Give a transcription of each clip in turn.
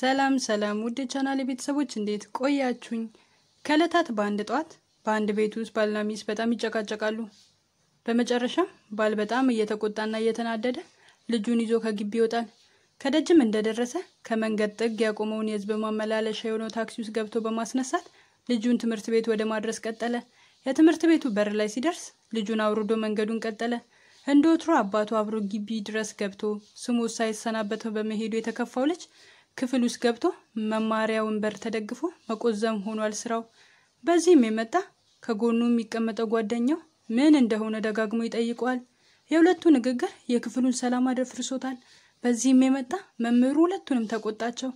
ሰላም ሰላም ውድ ቻናል ቤተሰቦች እንዴት ቆያችሁኝ? ከእለታት በአንድ ጧት በአንድ ቤት ውስጥ ባልና ሚስት በጣም ይጨቃጨቃሉ። በመጨረሻ ባል በጣም እየተቆጣና እየተናደደ ልጁን ይዞ ከግቢ ይወጣል። ከደጅም እንደደረሰ ከመንገድ ጥግ ያቆመውን የህዝብ ማመላለሻ የሆነው ታክሲ ውስጥ ገብቶ በማስነሳት ልጁን ትምህርት ቤት ወደ ማድረስ ቀጠለ። የትምህርት ቤቱ በር ላይ ሲደርስ ልጁን አውርዶ መንገዱን ቀጠለ። እንደ ወትሮ አባቱ አብሮ ግቢ ድረስ ገብቶ ስሙ ሳይሰናበተው በመሄዱ የተከፋው ልጅ ክፍል ውስጥ ገብቶ መማሪያ ወንበር ተደግፎ መቆዘም ሆኗል ስራው። በዚህም የመጣ ከጎኑ የሚቀመጠው ጓደኛው ምን እንደሆነ ደጋግሞ ይጠይቀዋል። የሁለቱ ንግግር የክፍሉን ሰላም አደፍርሶታል። በዚህም የመጣ መምህሩ ሁለቱንም ተቆጣቸው።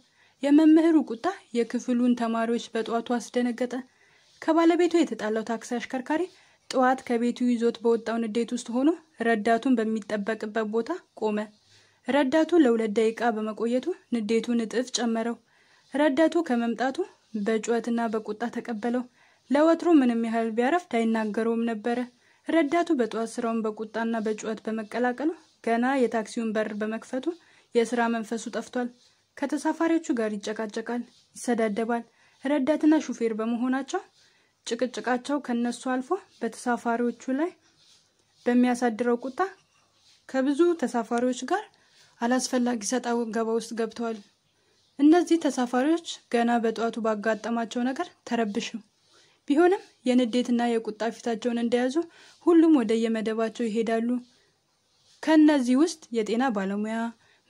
የመምህሩ ቁጣ የክፍሉን ተማሪዎች በጠዋቱ አስደነገጠ። ከባለቤቱ የተጣላው ታክሲ አሽከርካሪ ጠዋት ከቤቱ ይዞት በወጣው ንዴት ውስጥ ሆኖ ረዳቱን በሚጠበቅበት ቦታ ቆመ። ረዳቱ ለሁለት ደቂቃ በመቆየቱ ንዴቱን እጥፍ ጨመረው። ረዳቱ ከመምጣቱ በጩኸትና በቁጣ ተቀበለው። ለወትሮ ምንም ያህል ቢያረፍድ አይናገረውም ነበረ። ረዳቱ በጠዋት ስራውን በቁጣና በጩኸት በመቀላቀሉ ገና የታክሲውን በር በመክፈቱ የስራ መንፈሱ ጠፍቷል። ከተሳፋሪዎቹ ጋር ይጨቃጨቃል፣ ይሰዳደባል። ረዳትና ሹፌር በመሆናቸው ጭቅጭቃቸው ከነሱ አልፎ በተሳፋሪዎቹ ላይ በሚያሳድረው ቁጣ ከብዙ ተሳፋሪዎች ጋር አላስፈላጊ ሰጣ ገባ ውስጥ ገብተዋል። እነዚህ ተሳፋሪዎች ገና በጠዋቱ ባጋጠማቸው ነገር ተረብሹ። ቢሆንም የንዴትና የቁጣ ፊታቸውን እንደያዙ ሁሉም ወደ የመደባቸው ይሄዳሉ። ከእነዚህ ውስጥ የጤና ባለሙያ፣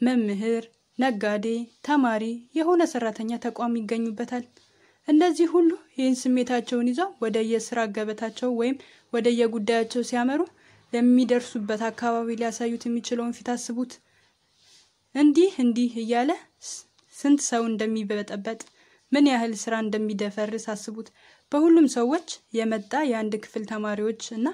መምህር፣ ነጋዴ፣ ተማሪ፣ የሆነ ሰራተኛ ተቋም ይገኙበታል። እነዚህ ሁሉ ይህን ስሜታቸውን ይዘው ወደ የስራ ገበታቸው ወይም ወደ የጉዳያቸው ሲያመሩ ለሚደርሱበት አካባቢ ሊያሳዩት የሚችለውን ፊት አስቡት። እንዲህ እንዲህ እያለ ስንት ሰው እንደሚበጠበጥ ምን ያህል ስራ እንደሚደፈርስ አስቡት። በሁሉም ሰዎች የመጣ የአንድ ክፍል ተማሪዎች እና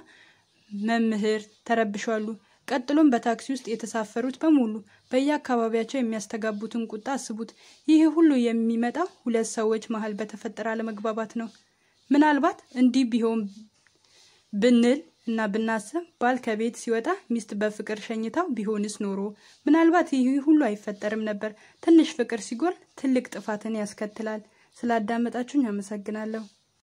መምህር ተረብሸዋሉ። ቀጥሎም በታክሲ ውስጥ የተሳፈሩት በሙሉ በየአካባቢያቸው የሚያስተጋቡትን ቁጣ አስቡት። ይህ ሁሉ የሚመጣው ሁለት ሰዎች መሀል በተፈጠረ አለመግባባት ነው። ምናልባት እንዲህ ቢሆን ብንል እና ብናስብ ባል ከቤት ሲወጣ ሚስት በፍቅር ሸኝታው ቢሆንስ ኖሮ ምናልባት ይህ ሁሉ አይፈጠርም ነበር። ትንሽ ፍቅር ሲጎል ትልቅ ጥፋትን ያስከትላል። ስላዳመጣችሁኝ አመሰግናለሁ።